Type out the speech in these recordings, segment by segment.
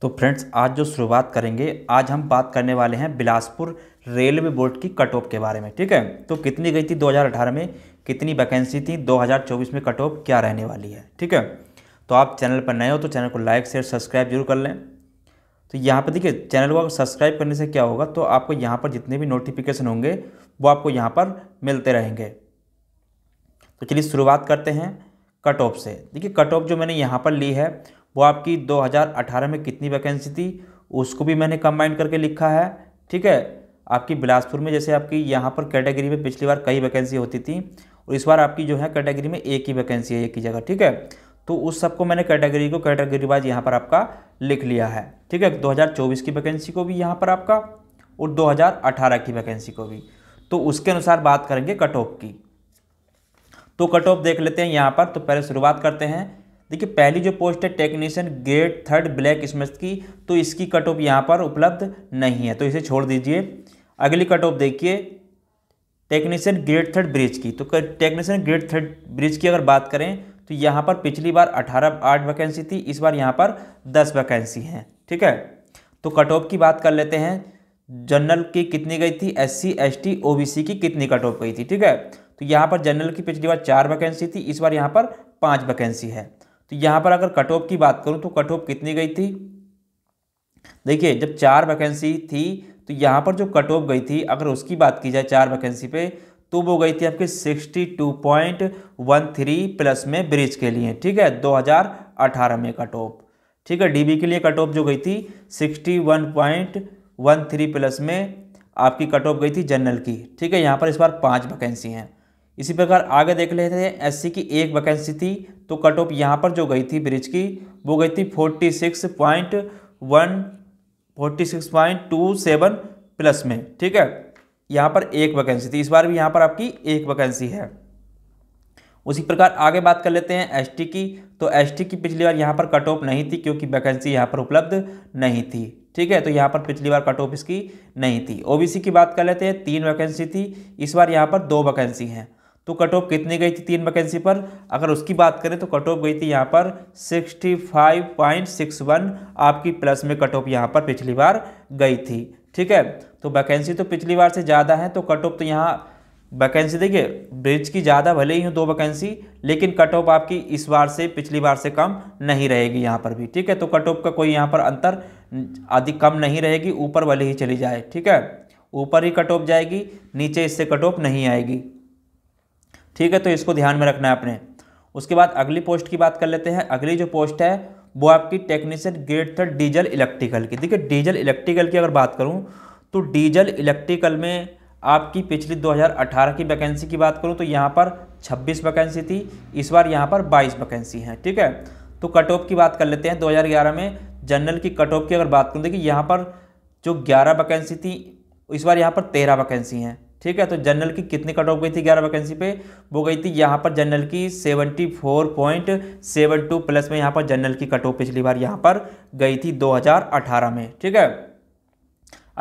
तो फ्रेंड्स आज जो शुरुआत करेंगे आज हम बात करने वाले हैं बिलासपुर रेलवे बोर्ड की कट ऑफ के बारे में ठीक है तो कितनी गई थी 2018 में कितनी वैकेंसी थी 2024 में कट ऑफ क्या रहने वाली है ठीक है तो आप चैनल पर नए हो तो चैनल को लाइक शेयर सब्सक्राइब जरूर कर लें तो यहाँ पर देखिए चैनल को सब्सक्राइब करने से क्या होगा तो आपको यहाँ पर जितने भी नोटिफिकेशन होंगे वो आपको यहाँ पर मिलते रहेंगे तो चलिए शुरुआत करते हैं कट ऑफ से देखिए कट ऑफ जो मैंने यहाँ पर ली है वो आपकी 2018 में कितनी वैकेंसी थी उसको भी मैंने कंबाइन करके लिखा है ठीक है आपकी बिलासपुर में जैसे आपकी यहाँ पर कैटेगरी में पिछली बार कई वैकेंसी होती थी और इस बार आपकी जो है कैटेगरी में एक ही वैकेंसी है एक ही जगह ठीक है तो उस सबको मैंने कैटेगरी को कैटेगरी वाइज यहाँ पर आपका लिख लिया है ठीक है 2024 की वैकेंसी को भी यहाँ पर आपका और 2018 की वैकेंसी को भी तो उसके अनुसार बात करेंगे कट ऑफ की तो कट ऑफ देख लेते हैं यहाँ पर तो पहले शुरुआत करते हैं देखिए पहली जो पोस्ट है technician grade third blacksmith की तो इसकी कट ऑफ यहाँ पर उपलब्ध नहीं है तो इसे छोड़ दीजिए अगली कट ऑफ देखिए टेक्नीशियन ग्रेड थर्ड ब्रिज की तो टेक्नीशियन ग्रेड थर्ड ब्रिज की अगर बात करें तो यहाँ पर पिछली बार अठारह आठ वैकेंसी थी इस बार यहाँ पर दस वैकेंसी हैं ठीक है तो कट ऑफ की बात कर लेते हैं जनरल की कितनी गई थी S C S T O B C की कितनी कट ऑफ गई थी ठीक है तो यहाँ पर जनरल की पिछली बार चार वैकेंसी थी इस बार यहाँ पर पाँच वैकेंसी है तो यहाँ पर अगर कट ऑफ की बात करूँ तो कट ऑफ कितनी गई थी देखिए जब चार वैकेंसी थी तो यहाँ पर जो कट ऑफ गई थी अगर उसकी बात की जाए चार वैकेंसी पे तो वो गई थी आपके 62.13 प्लस में ब्रिज के लिए ठीक है 2018 में कट ऑफ ठीक है डीबी के लिए कट ऑफ जो गई थी 61.13 प्लस में आपकी कट ऑफ गई थी जनरल की ठीक है यहाँ पर इस बार पाँच वैकेंसी हैं इसी प्रकार आगे देख लेते हैं एस की एक वैकेंसी थी तो कट ऑफ यहाँ पर जो गई थी ब्रिज की वो गई थी forty six point one forty six point two seven plus में ठीक है यहाँ पर एक वैकेंसी थी इस बार भी यहाँ पर आपकी एक वैकेंसी है उसी प्रकार आगे बात कर लेते हैं एसटी की तो एसटी की पिछली बार यहाँ पर कट ऑफ नहीं थी क्योंकि वैकेंसी यहाँ पर उपलब्ध नहीं थी ठीक है तो यहाँ पर पिछली बार कट ऑफ इसकी नहीं थी ओबीसी की बात कर लेते हैं तीन वैकेंसी थी इस बार यहाँ पर दो वैकेंसी हैं तो कट ऑफ कितनी गई थी तीन वैकेंसी पर अगर उसकी बात करें तो कट ऑफ गई थी यहाँ पर 65.61 आपकी प्लस में कट ऑफ यहाँ पर पिछली बार गई थी ठीक है तो वैकेंसी तो पिछली बार से ज़्यादा है तो कट ऑफ तो यहाँ वैकेंसी देखिए ब्रिज की ज़्यादा भले ही हो दो वैकेंसी लेकिन कट ऑफ आपकी इस बार से पिछली बार से कम नहीं रहेगी यहाँ पर भी ठीक है तो कट ऑफ का कोई यहाँ पर अंतर अधिक कम नहीं रहेगी ऊपर भले ही चली जाए ठीक है ऊपर ही कट ऑफ जाएगी नीचे इससे कट ऑफ नहीं आएगी ठीक है तो इसको ध्यान में रखना है आपने उसके बाद अगली पोस्ट की बात कर लेते हैं अगली जो पोस्ट है वो आपकी technician grade third diesel electrical की देखिए डीजल इलेक्ट्रिकल की अगर बात करूँ तो डीजल इलेक्ट्रिकल में आपकी पिछली 2018 की वैकेंसी की बात करूँ तो यहाँ पर 26 वैकेंसी थी इस बार यहाँ पर 22 वैकेंसी हैं ठीक है तो कट ऑफ की बात कर लेते हैं 2011 में जनरल की कट ऑफ की अगर बात करूँ देखिए यहाँ पर जो 11 वैकेंसी थी इस बार यहाँ पर 13 वैकेंसी हैं ठीक है तो जनरल की कितनी कट ऑफ गई थी ग्यारह वैकेंसी पे वो गई थी यहाँ पर जनरल की seventy four point seven two plus में यहाँ पर जनरल की कट ऑफ पिछली बार यहाँ पर गई थी दो हज़ार अठारह में ठीक है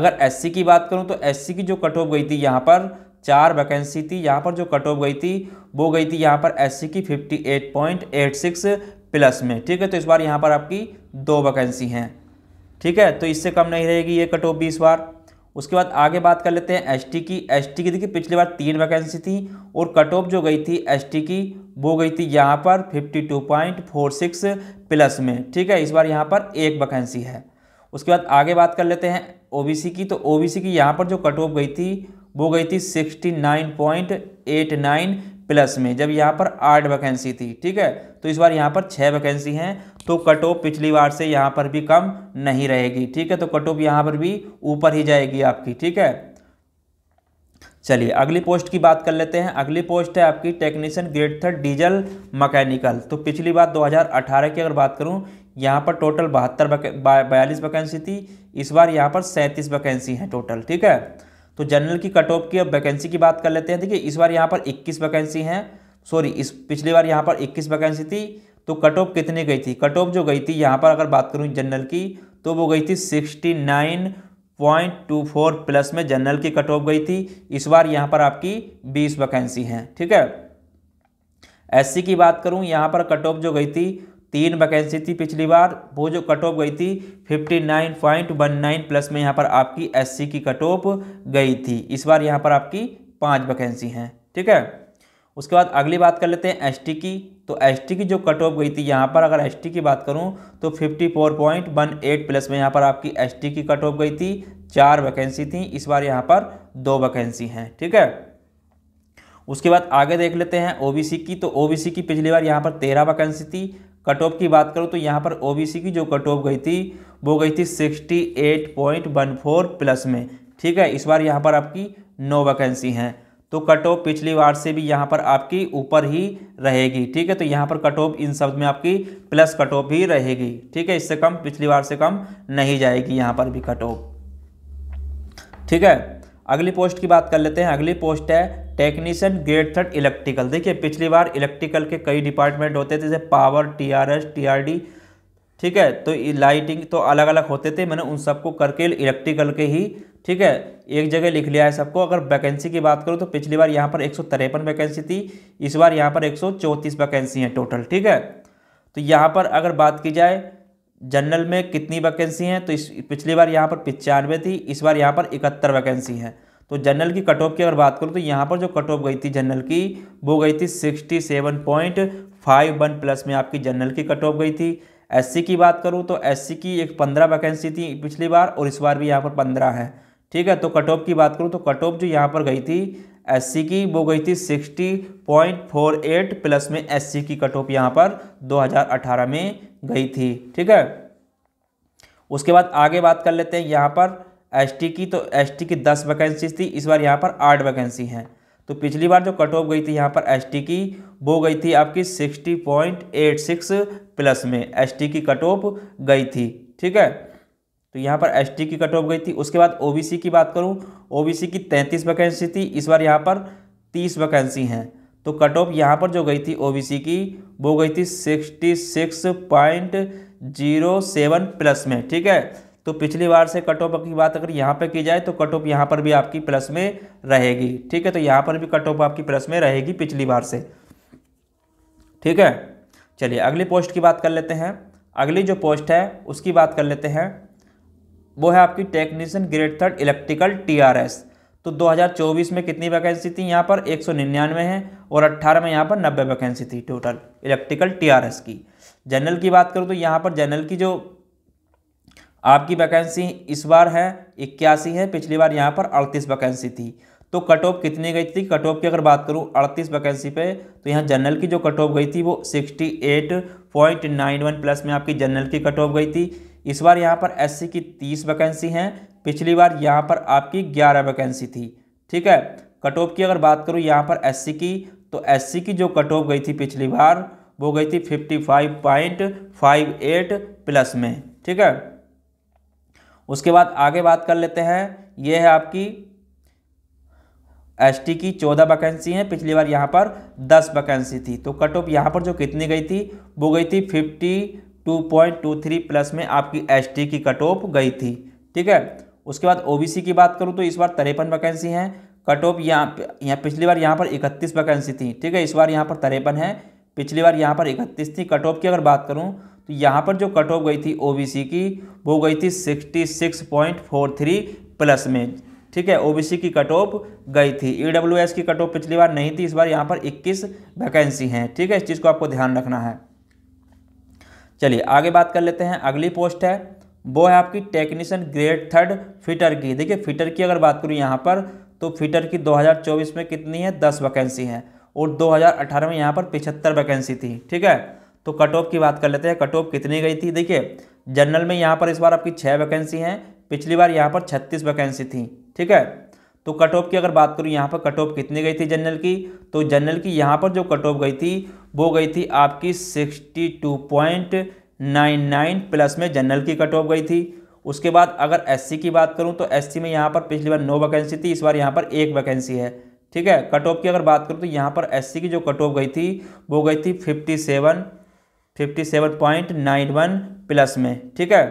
अगर एससी की बात करूँ तो एससी की जो कट ऑफ गई थी यहाँ पर चार वैकेंसी थी यहाँ पर जो कट ऑफ गई थी वो गई थी यहाँ पर एस की fifty eight point eight six plus में ठीक है तो इस बार यहाँ पर आपकी दो वैकेंसी हैं ठीक है तो इससे कम नहीं रहेगी ये कट ऑफ भी इस बार उसके बाद आगे बात कर लेते हैं एसटी की एसटी की देखिए पिछली बार तीन वैकेंसी थी और कट ऑफ जो गई थी एसटी की वो गई थी यहाँ पर 52.46 प्लस में ठीक है इस बार यहाँ पर एक वैकेंसी है उसके बाद आगे बात कर लेते हैं ओबीसी की तो ओबीसी की यहाँ पर जो कट ऑफ गई थी वो गई थी 69.89 प्लस में जब यहाँ पर आठ वैकेंसी थी ठीक है तो इस बार यहाँ पर छः वैकेंसी हैं तो कट ऑफ पिछली बार से यहाँ पर भी कम नहीं रहेगी ठीक है तो कट ऑफ यहाँ पर भी ऊपर ही जाएगी आपकी ठीक है चलिए अगली पोस्ट की बात कर लेते हैं अगली पोस्ट है आपकी technician grade third diesel mechanical तो पिछली बार 2018 की अगर बात करूं यहाँ पर टोटल बहत्तर बयालीस वैकेंसी थी इस बार यहाँ पर सैंतीस वैकेंसी हैं टोटल ठीक है तो जनरल की कट ऑफ की अब वैकेंसी की बात कर लेते हैं देखिए इस बार यहाँ पर इक्कीस वैकेंसी हैं सॉरी इस पिछली बार यहाँ पर इक्कीस वैकेंसी थी तो कट ऑफ कितने गई थी कट ऑफ जो गई थी यहाँ पर अगर बात करूँ जनरल की तो वो गई थी sixty nine point two four plus में जनरल की कट ऑफ गई थी इस बार यहाँ पर आपकी बीस वैकेंसी हैं ठीक है एससी की बात करूँ यहाँ पर कट ऑफ जो गई थी तीन वैकेंसी थी पिछली बार वो जो कट ऑफ गई थी 59.19 प्लस में यहाँ पर आपकी एससी की कट ऑफ गई थी इस बार यहाँ पर आपकी पाँच वैकेंसी हैं ठीक है उसके बाद अगली बात कर लेते हैं एस की तो एस की जो कट ऑफ गई थी यहाँ पर अगर एस की बात करूँ तो 54.18 प्लस में यहाँ पर आपकी एस की कट ऑफ गई थी चार वैकेंसी थी इस बार यहाँ पर दो वैकेंसी हैं ठीक है उसके बाद आगे देख लेते हैं ओबीसी की तो ओबीसी की पिछली बार यहाँ पर तेरह वैकेंसी थी कट ऑफ की बात करूँ तो यहाँ पर ओ की जो कट ऑफ गई थी वो गई थी सिक्सटी प्लस में ठीक है इस बार यहाँ पर आपकी नौ वैकेंसी हैं तो कट ऑफ पिछली बार से भी यहाँ पर आपकी ऊपर ही रहेगी ठीक है तो यहाँ पर कट ऑफ इन शब्द में आपकी प्लस कट ऑफ भी रहेगी ठीक है इससे कम पिछली बार से कम नहीं जाएगी यहाँ पर भी कट ऑफ ठीक है अगली पोस्ट की बात कर लेते हैं अगली पोस्ट है टेक्नीशियन ग्रेड थर्ड इलेक्ट्रिकल देखिए पिछली बार इलेक्ट्रिकल के कई डिपार्टमेंट होते थे जैसे पावर टीआरएस टीआरडी ठीक है तो लाइटिंग तो अलग अलग होते थे मैंने उन सबको करके इलेक्ट्रिकल के ही ठीक है एक जगह लिख लिया है सबको अगर वैकेंसी की बात करूँ तो पिछली बार यहाँ पर एक वैकेंसी थी इस बार यहाँ पर एक वैकेंसी हैं टोटल ठीक है तो यहाँ पर अगर बात की जाए जनरल में कितनी वैकेंसी हैं तो इस पिछली बार यहाँ पर पचानवे थी इस बार यहाँ पर इकहत्तर वैकेंसी हैं तो जनरल की कट ऑफ की अगर बात करूँ तो यहाँ पर जो कट ऑफ गई थी जनरल की वो गई थी sixty seven point five one plus में आपकी जनरल की कट ऑफ गई थी एससी की बात करूँ तो एससी की एक पंद्रह वैकेंसी थी पिछली बार और इस बार भी यहाँ पर पंद्रह है ठीक है तो कट ऑफ की बात करूँ तो कट ऑफ जो यहाँ पर गई थी एस की वो गई थी 60.48 प्लस में एस की कट ऑफ यहाँ पर 2018 में गई थी ठीक है उसके बाद आगे बात कर लेते हैं यहाँ पर एस की तो एस की दस वैकेंसीज थी इस बार यहाँ पर आठ वैकेंसी हैं तो पिछली बार जो कट ऑफ गई थी यहाँ पर एस की वो गई थी आपकी 60.86 प्लस में एस की कट ऑफ गई थी ठीक है तो यहाँ पर एस की कट ऑफ गई थी उसके बाद ओ की बात करूँ ओ की तैंतीस वैकेंसी थी इस बार यहाँ पर तीस वैकेंसी हैं तो कट ऑफ यहाँ पर जो गई थी ओ की वो गई थी sixty six point zero seven plus में ठीक है तो पिछली बार से कट ऑफ की बात अगर यहाँ पर की जाए तो कट ऑफ यहाँ पर भी आपकी प्लस में रहेगी ठीक है तो यहाँ पर भी कट ऑफ आपकी प्लस में रहेगी पिछली बार से ठीक है चलिए अगली पोस्ट की बात कर लेते हैं अगली जो पोस्ट है उसकी बात कर लेते हैं वो है आपकी technician grade third electrical TRS तो 2024 में कितनी वैकेंसी थी यहाँ पर एक सौ निन्यानवे है और 18 में यहाँ पर 90 वैकेंसी थी टोटल इलेक्ट्रिकल टीआरएस की जनरल की बात करूँ तो यहाँ पर जनरल की जो आपकी वैकेंसी इस बार है इक्यासी है पिछली बार यहाँ पर अड़तीस वैकेंसी थी तो कट ऑफ कितनी गई थी कट ऑफ की अगर बात करूँ अड़तीस वैकेंसी पे तो यहाँ जनरल की जो कट ऑफ गई थी वो sixty eight point nine one plus में आपकी जनरल की कट ऑफ गई थी इस बार यहाँ पर एस की तीस वैकेंसी हैं पिछली बार यहाँ पर आपकी ग्यारह वैकेंसी थी ठीक है कट ऑफ की अगर बात करूँ यहाँ पर एस की तो एस की जो कट ऑफ गई थी पिछली बार वो गई थी fifty five point five eight plus में ठीक है उसके बाद आगे बात कर लेते हैं ये है आपकी एसटी की चौदह वैकेंसी हैं पिछली बार यहाँ पर दस वैकेंसी थी तो कट ऑफ यहाँ पर जो कितनी गई थी वो गई थी fifty two point two three plus में आपकी एस की कट ऑफ गई थी ठीक है उसके बाद ओबीसी की बात करूँ तो इस बार तिरपन वैकेंसी हैं कट ऑफ यहाँ यहाँ पिछली बार यहाँ पर इकतीस वैकेंसी थी ठीक है इस बार यहाँ पर तिरपन है पिछली बार यहाँ पर इकतीस थी कट ऑफ की अगर बात करूँ तो यहाँ पर जो कट ऑफ गई थी ओबीसी की वो गई थी sixty six point four three plus में ठीक है ओबीसी की कट ऑफ गई थी ईडब्ल्यूएस की कट ऑफ पिछली बार नहीं थी इस बार यहाँ पर इक्कीस वैकेंसी हैं ठीक है इस चीज़ को आपको ध्यान रखना है चलिए आगे बात कर लेते हैं अगली पोस्ट है वो है आपकी टेक्नीशियन ग्रेड थर्ड फिटर की देखिए फिटर की अगर बात करूँ यहाँ पर तो फिटर की 2024 में कितनी है 10 वैकेंसी हैं और 2018 में यहाँ पर पिछहत्तर वैकेंसी थी ठीक है तो कट ऑफ की बात कर लेते हैं कट ऑफ कितनी गई थी देखिए जनरल में यहाँ पर इस बार आपकी छः वैकेंसी हैं पिछली बार यहाँ पर छत्तीस वैकेंसी थी ठीक है तो कट ऑफ की अगर बात करूँ यहाँ पर कट ऑफ कितनी गई थी जनरल की तो जनरल की यहाँ पर जो कट ऑफ गई थी वो गई थी आपकी sixty two point nine nine plus में जनरल की कट ऑफ गई थी उसके बाद अगर एससी की बात करूं तो एससी में यहाँ पर पिछली बार नौ वैकेंसी थी इस बार यहाँ पर एक वैकेंसी है ठीक है कट ऑफ की अगर बात करूँ तो यहाँ पर एससी की जो कट ऑफ गई थी वो गई थी fifty seven fifty seven point nine one plus में ठीक है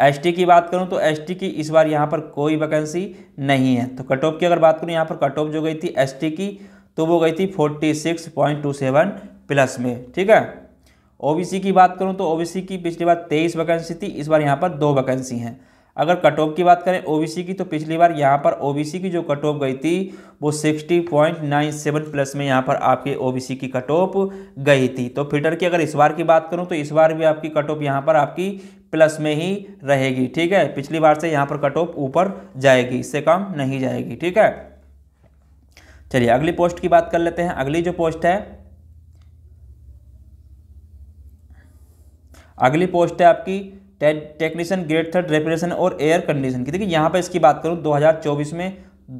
एसटी की बात करूं तो एसटी की इस बार यहाँ पर कोई वैकेंसी नहीं है तो कट ऑफ की अगर बात करूँ यहाँ पर कट ऑफ जो गई थी एस की तो वो गई थी forty six point two seven plus में ठीक है ओबीसी की बात करूँ तो ओबीसी की पिछली बार तेईस वैकेंसी थी इस बार यहाँ पर दो वैकेंसी हैं अगर कट ऑफ की बात करें ओबीसी की तो पिछली बार यहाँ पर ओबीसी की जो कट ऑफ गई थी वो 60.97 प्लस में यहाँ पर आपके ओबीसी की कट ऑफ गई थी तो फिटर की अगर इस बार की बात करूँ तो इस बार भी आपकी कट ऑफ यहाँ पर आपकी प्लस में ही रहेगी ठीक है पिछली बार से यहाँ पर कट ऑफ ऊपर जाएगी इससे कम नहीं जाएगी ठीक है चलिए अगली पोस्ट की बात कर लेते हैं अगली जो पोस्ट है अगली पोस्ट है आपकी टेक्नीशियन ग्रेड थर्ड रेपरेशन और एयर कंडीशन की देखिए यहाँ पर इसकी बात करूँ 2024 में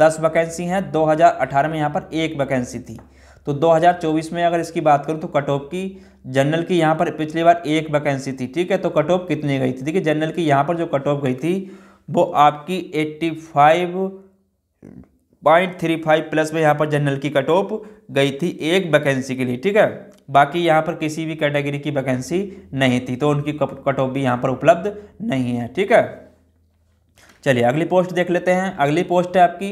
10 वैकेंसी हैं 2018 में यहाँ पर एक वैकेंसी थी तो 2024 में अगर इसकी बात करूँ तो कट ऑफ की जनरल की यहाँ पर पिछली बार एक वैकेंसी थी ठीक है तो कट ऑफ कितनी गई थी देखिए जनरल की यहाँ पर जो कट ऑफ गई थी वो आपकी eighty five point three five plus में यहाँ पर जनरल की कट ऑफ गई थी एक वैकेंसी के लिए ठीक है बाकी यहाँ पर किसी भी कैटेगरी की वैकेंसी नहीं थी तो उनकी कट ऑफ भी यहाँ पर उपलब्ध नहीं है ठीक है चलिए अगली पोस्ट देख लेते हैं अगली पोस्ट है आपकी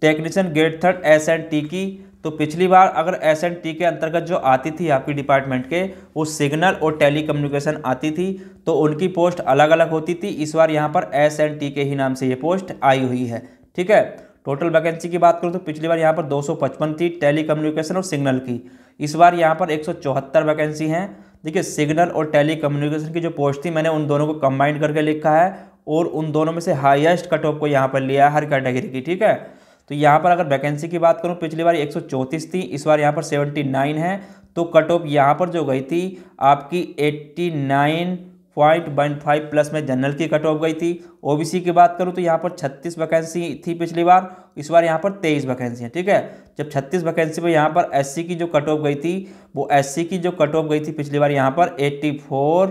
technician grade third S and T की तो पिछली बार अगर एस एंड टी के अंतर्गत जो आती थी आपकी डिपार्टमेंट के वो सिग्नल और कम्युनिकेशन आती थी तो उनकी पोस्ट अलग अलग होती थी इस बार यहाँ पर एस एंड टी के ही नाम से ये पोस्ट आई हुई है ठीक है टोटल वैकेंसी की बात करूँ तो पिछली बार यहाँ पर 255 थी टेली कम्युनिकेशन और सिग्नल की इस बार यहाँ पर 174 वैकेंसी हैं देखिए सिग्नल और टेली कम्युनिकेशन की जो पोस्ट थी मैंने उन दोनों को कंबाइंड करके लिखा है और उन दोनों में से हाईएस्ट कट ऑफ को यहाँ पर लिया है हर कैटेगरी की ठीक है तो यहाँ पर अगर वैकेंसी की बात करूँ पिछली बार एक थी इस बार यहाँ पर 79 है तो कट ऑफ यहाँ पर जो गई थी आपकी 89 पॉइंट वन फाइव प्लस में जनरल की कट ऑफ गई थी ओबीसी की बात करूँ तो यहाँ पर छत्तीस वैकेंसी थी पिछली बार इस बार यहाँ पर तेईस वैकेंसी है ठीक है जब छत्तीस वैकेंसी पर यहाँ पर एससी की जो कट ऑफ गई थी वो एससी की जो कट ऑफ गई थी पिछली बार यहाँ पर eighty four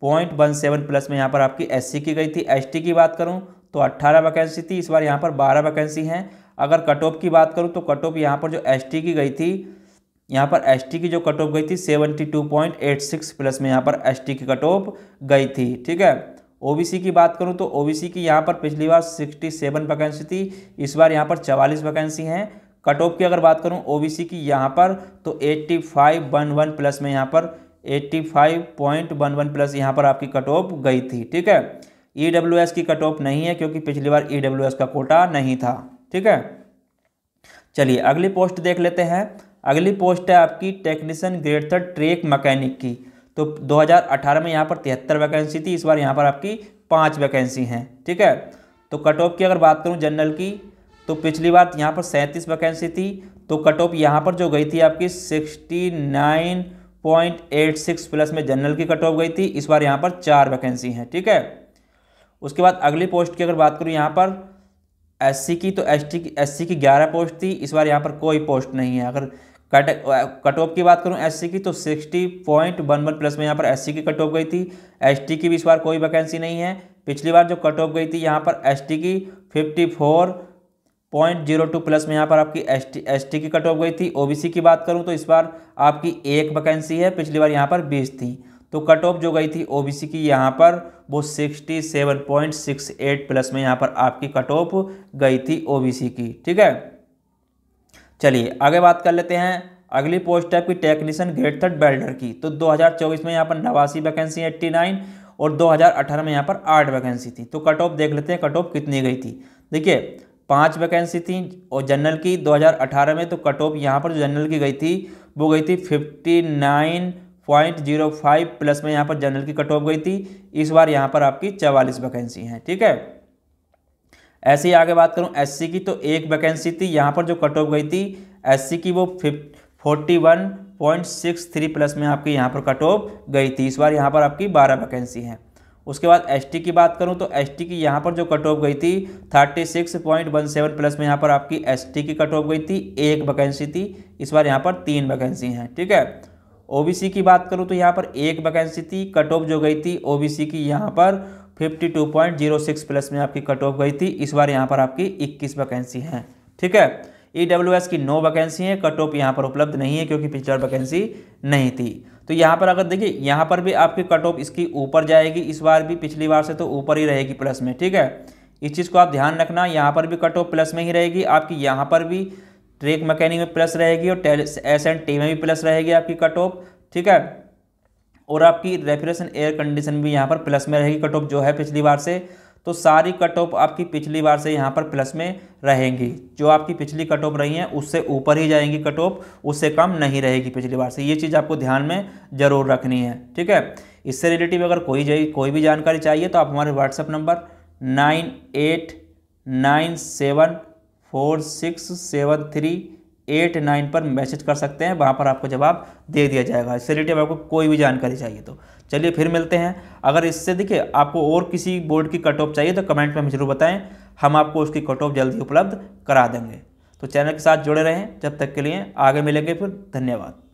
point one seven plus में यहाँ पर आपकी एससी की गई थी एसटी की बात करूँ तो अट्ठारह वैकेंसी थी इस बार यहाँ पर बारह वैकेंसी हैं अगर कट ऑफ की बात करूँ तो कट ऑफ यहाँ पर जो एस की गई थी यहाँ पर एसटी की जो कट ऑफ गई थी 72.86 प्लस में यहाँ पर एसटी की कट ऑफ गई थी ठीक है ओबीसी की बात करूँ तो ओबीसी की यहाँ पर पिछली बार 67 वैकेंसी थी इस बार यहाँ पर 44 वैकेंसी हैं कट ऑफ की अगर बात करूँ ओबीसी की यहाँ पर तो 85.11 प्लस में यहाँ पर 85.11 प्लस यहाँ पर आपकी कट ऑफ गई थी ठीक है ई e की कट ऑफ नहीं है क्योंकि पिछली बार ई e का कोटा नहीं था ठीक है चलिए अगली पोस्ट देख लेते हैं अगली पोस्ट है आपकी technician grade third track mechanic की तो 2018 में यहाँ पर तिहत्तर वैकेंसी थी इस बार यहाँ पर आपकी पाँच वैकेंसी हैं ठीक है तो कट ऑफ की अगर बात करूँ जनरल की तो पिछली बार यहाँ पर सैंतीस वैकेंसी थी तो कट ऑफ यहाँ पर जो गई थी आपकी sixty nine point eight six plus में जनरल की कट ऑफ गई थी इस बार यहाँ पर चार वैकेंसी हैं ठीक है उसके बाद अगली पोस्ट की अगर बात करूँ यहाँ पर एससी की तो एसटी की एससी की ग्यारह पोस्ट थी इस बार यहाँ पर कोई पोस्ट नहीं है अगर कट कट ऑफ की बात करूं एससी की तो sixty point one one plus में यहाँ पर एससी की कट ऑफ गई थी एसटी की भी इस बार कोई वैकेंसी नहीं है पिछली बार जो कट ऑफ गई थी यहाँ पर एसटी की fifty four point zero two plus में यहाँ पर आपकी एस टी एस टी की कट ऑफ गई थी ओबीसी की बात करूँ तो इस बार आपकी एक वैकेंसी है पिछली बार यहाँ पर बीस थी तो कट ऑफ जो गई थी ओ की यहाँ पर वो sixty seven point six eight plus में यहाँ पर आपकी कट ऑफ गई थी ओ की ठीक है चलिए आगे बात कर लेते हैं अगली पोस्ट है आपकी टेक्नीशियन ग्रेड थर्ड बेल्डर की तो 2024 में यहाँ पर नवासी वैकेंसी एट्टी नाइन और 2018 में यहाँ पर आठ वैकेंसी थी तो कट ऑफ देख लेते हैं कट ऑफ कितनी गई थी देखिए पाँच वैकेंसी थी और जनरल की 2018 में तो कट ऑफ यहाँ पर जो जनरल की गई थी वो गई थी 59.05 प्लस में यहाँ पर जनरल की कट ऑफ गई थी इस बार यहाँ पर आपकी चवालीस वैकेंसी हैं ठीक है ऐसे ही आगे बात करूँ एस की तो एक वैकेंसी थी यहाँ पर जो कट ऑफ गई थी एस की वो fif forty one point six three plus में आपकी यहाँ पर कट ऑफ गई थी इस बार यहाँ पर आपकी बारह वैकेंसी हैं उसके बाद एसटी की बात करूं तो एसटी की यहाँ पर जो कट ऑफ गई थी thirty six point one seven plus में यहाँ पर आपकी एसटी की कट ऑफ गई थी एक वैकेंसी थी इस बार यहाँ पर तीन वैकेंसी हैं ठीक है ओबीसी की बात करूँ तो यहाँ पर एक वैकेंसी थी कट ऑफ जो गई थी ओबीसी की यहाँ पर fifty two point zero six plus में आपकी कट ऑफ गई थी इस बार यहाँ पर आपकी इक्कीस वैकेंसी हैं ठीक है ई डब्ल्यू एस की नौ वैकेंसी हैं कट ऑफ यहाँ पर उपलब्ध नहीं है क्योंकि पिछड़ वैकेंसी नहीं थी तो यहाँ पर अगर देखिए यहाँ पर भी आपकी कट ऑफ इसकी ऊपर जाएगी इस बार भी पिछली बार से तो ऊपर ही रहेगी प्लस में ठीक है इस चीज़ को आप ध्यान रखना यहाँ पर भी कट ऑफ प्लस में ही रहेगी आपकी यहाँ पर भी ट्रेक मैकेनिक में प्लस रहेगी और एस एंड टी में भी प्लस रहेगी आपकी कट ऑफ ठीक है और आपकी रेफ्रिजरेशन एयर कंडीशन भी यहाँ पर प्लस में रहेगी कट ऑफ जो है पिछली बार से तो सारी कट ऑफ आपकी पिछली बार से यहाँ पर प्लस में रहेंगी जो आपकी पिछली कट ऑफ रही हैं उससे ऊपर ही जाएंगी कट ऑफ उससे कम नहीं रहेगी पिछली बार से ये चीज़ आपको ध्यान में ज़रूर रखनी है ठीक है इससे रिलेटिव अगर कोई कोई भी जानकारी चाहिए तो आप हमारे WhatsApp number nine eight nine seven four six seven three eight nine पर मैसेज कर सकते हैं वहाँ पर आपको जवाब दे दिया जाएगा इससे रिलेटेड आपको कोई भी जानकारी चाहिए तो चलिए फिर मिलते हैं अगर इससे देखिए आपको और किसी बोर्ड की कट ऑफ चाहिए तो कमेंट में हमें जरूर बताएं हम आपको उसकी कट ऑफ जल्दी उपलब्ध करा देंगे तो चैनल के साथ जुड़े रहें जब तक के लिए आगे मिलेंगे फिर धन्यवाद